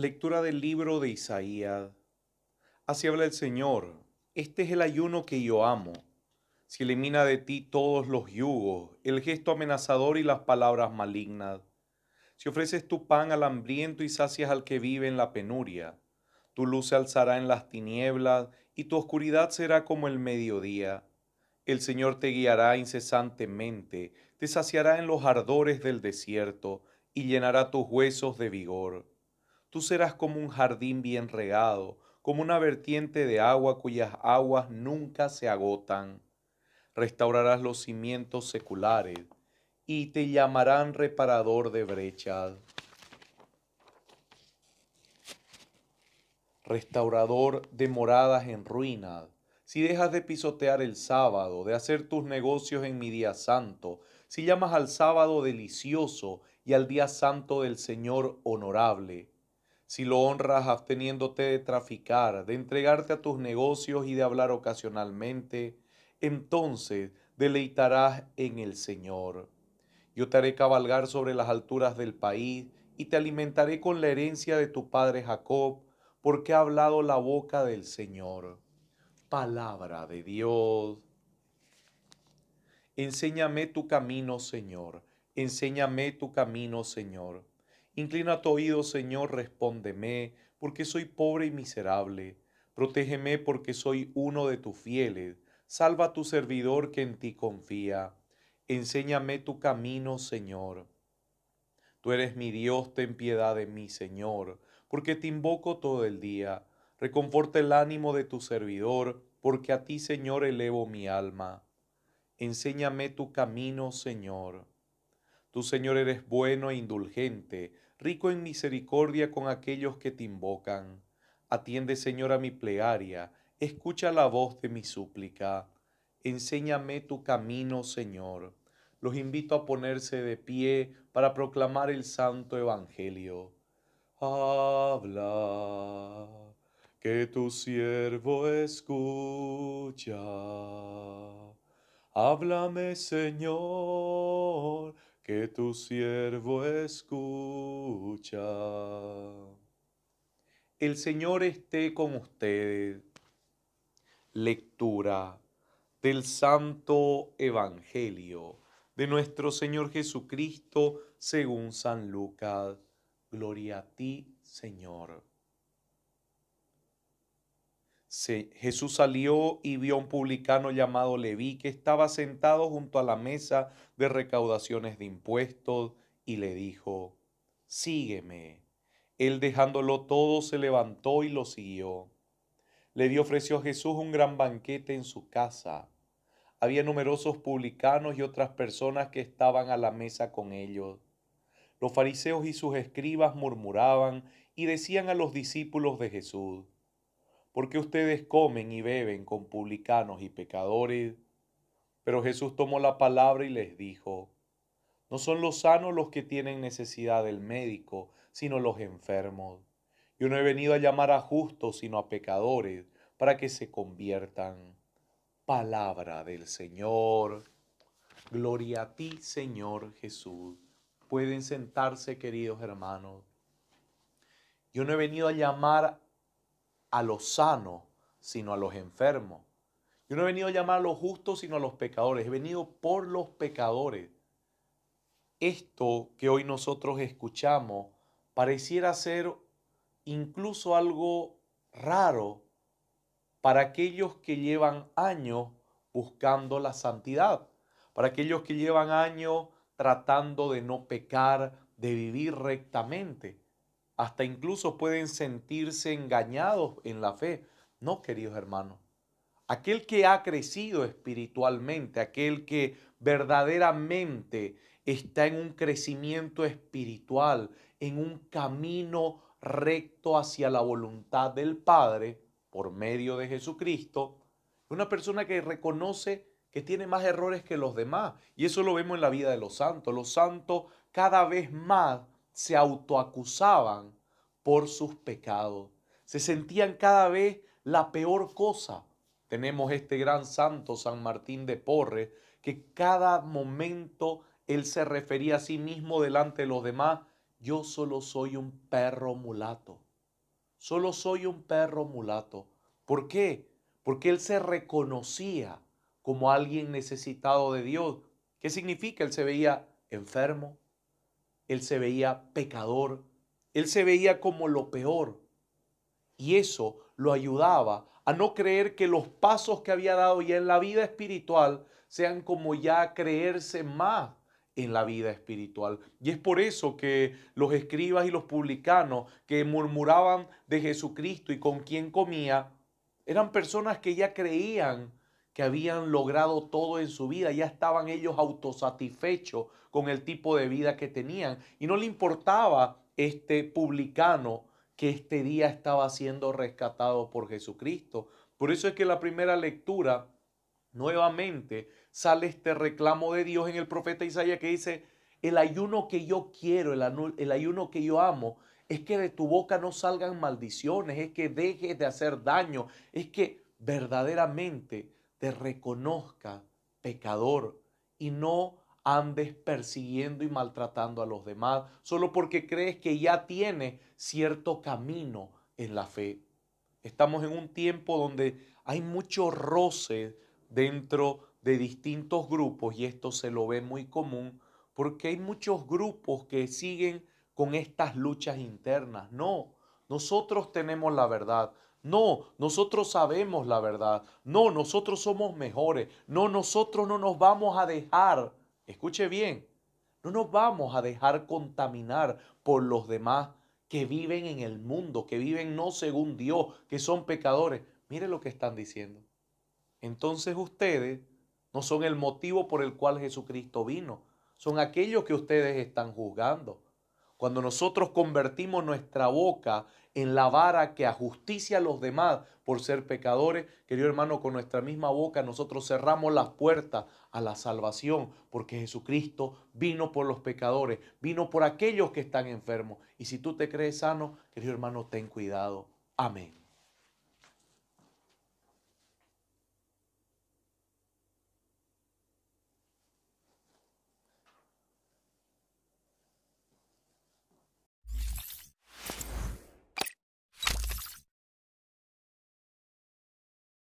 Lectura del libro de Isaías. Así habla el Señor. Este es el ayuno que yo amo. Si elimina de ti todos los yugos, el gesto amenazador y las palabras malignas. Si ofreces tu pan al hambriento y sacias al que vive en la penuria. Tu luz se alzará en las tinieblas y tu oscuridad será como el mediodía. El Señor te guiará incesantemente, te saciará en los ardores del desierto y llenará tus huesos de vigor. Tú serás como un jardín bien regado, como una vertiente de agua cuyas aguas nunca se agotan. Restaurarás los cimientos seculares y te llamarán reparador de brechas. Restaurador de moradas en ruinas. Si dejas de pisotear el sábado, de hacer tus negocios en mi día santo, si llamas al sábado delicioso y al día santo del Señor honorable, si lo honras absteniéndote de traficar, de entregarte a tus negocios y de hablar ocasionalmente, entonces deleitarás en el Señor. Yo te haré cabalgar sobre las alturas del país y te alimentaré con la herencia de tu padre Jacob, porque ha hablado la boca del Señor. Palabra de Dios. Enséñame tu camino, Señor. Enséñame tu camino, Señor Inclina tu oído, Señor, respóndeme, porque soy pobre y miserable. Protégeme porque soy uno de tus fieles. Salva a tu servidor que en ti confía. Enséñame tu camino, Señor. Tú eres mi Dios, ten piedad de mí, Señor, porque te invoco todo el día. Reconforta el ánimo de tu servidor, porque a ti, Señor, elevo mi alma. Enséñame tu camino, Señor. Tú, Señor, eres bueno e indulgente rico en misericordia con aquellos que te invocan. Atiende, Señor, a mi plegaria, escucha la voz de mi súplica. Enséñame tu camino, Señor. Los invito a ponerse de pie para proclamar el santo evangelio. Habla, que tu siervo escucha. Háblame, Señor que tu siervo escucha. El Señor esté con ustedes. Lectura del Santo Evangelio de nuestro Señor Jesucristo según San Lucas. Gloria a ti, Señor. Jesús salió y vio a un publicano llamado Leví que estaba sentado junto a la mesa de recaudaciones de impuestos y le dijo, sígueme. Él dejándolo todo se levantó y lo siguió. Leví ofreció a Jesús un gran banquete en su casa. Había numerosos publicanos y otras personas que estaban a la mesa con ellos. Los fariseos y sus escribas murmuraban y decían a los discípulos de Jesús, porque ustedes comen y beben con publicanos y pecadores. Pero Jesús tomó la palabra y les dijo, no son los sanos los que tienen necesidad del médico, sino los enfermos. Yo no he venido a llamar a justos, sino a pecadores, para que se conviertan. Palabra del Señor. Gloria a ti, Señor Jesús. Pueden sentarse, queridos hermanos. Yo no he venido a llamar a los sanos, sino a los enfermos. Yo no he venido a llamar a los justos, sino a los pecadores. He venido por los pecadores. Esto que hoy nosotros escuchamos pareciera ser incluso algo raro para aquellos que llevan años buscando la santidad, para aquellos que llevan años tratando de no pecar, de vivir rectamente hasta incluso pueden sentirse engañados en la fe. No, queridos hermanos, aquel que ha crecido espiritualmente, aquel que verdaderamente está en un crecimiento espiritual, en un camino recto hacia la voluntad del Padre por medio de Jesucristo, una persona que reconoce que tiene más errores que los demás. Y eso lo vemos en la vida de los santos. Los santos cada vez más se autoacusaban por sus pecados. Se sentían cada vez la peor cosa. Tenemos este gran santo, San Martín de Porres, que cada momento él se refería a sí mismo delante de los demás, yo solo soy un perro mulato. Solo soy un perro mulato. ¿Por qué? Porque él se reconocía como alguien necesitado de Dios. ¿Qué significa? Él se veía enfermo, él se veía pecador, él se veía como lo peor. Y eso lo ayudaba a no creer que los pasos que había dado ya en la vida espiritual sean como ya creerse más en la vida espiritual. Y es por eso que los escribas y los publicanos que murmuraban de Jesucristo y con quien comía, eran personas que ya creían que habían logrado todo en su vida, ya estaban ellos autosatisfechos con el tipo de vida que tenían y no le importaba este publicano que este día estaba siendo rescatado por Jesucristo. Por eso es que la primera lectura, nuevamente, sale este reclamo de Dios en el profeta Isaías que dice, el ayuno que yo quiero, el, el ayuno que yo amo, es que de tu boca no salgan maldiciones, es que dejes de hacer daño, es que verdaderamente te reconozca pecador y no andes persiguiendo y maltratando a los demás solo porque crees que ya tienes cierto camino en la fe. Estamos en un tiempo donde hay mucho roce dentro de distintos grupos y esto se lo ve muy común porque hay muchos grupos que siguen con estas luchas internas. No, nosotros tenemos la verdad, no, nosotros sabemos la verdad. No, nosotros somos mejores. No, nosotros no nos vamos a dejar. Escuche bien, no nos vamos a dejar contaminar por los demás que viven en el mundo, que viven no según Dios, que son pecadores. Mire lo que están diciendo. Entonces ustedes no son el motivo por el cual Jesucristo vino. Son aquellos que ustedes están juzgando. Cuando nosotros convertimos nuestra boca en la vara que ajusticia a los demás por ser pecadores, querido hermano, con nuestra misma boca nosotros cerramos las puertas a la salvación, porque Jesucristo vino por los pecadores, vino por aquellos que están enfermos. Y si tú te crees sano, querido hermano, ten cuidado. Amén.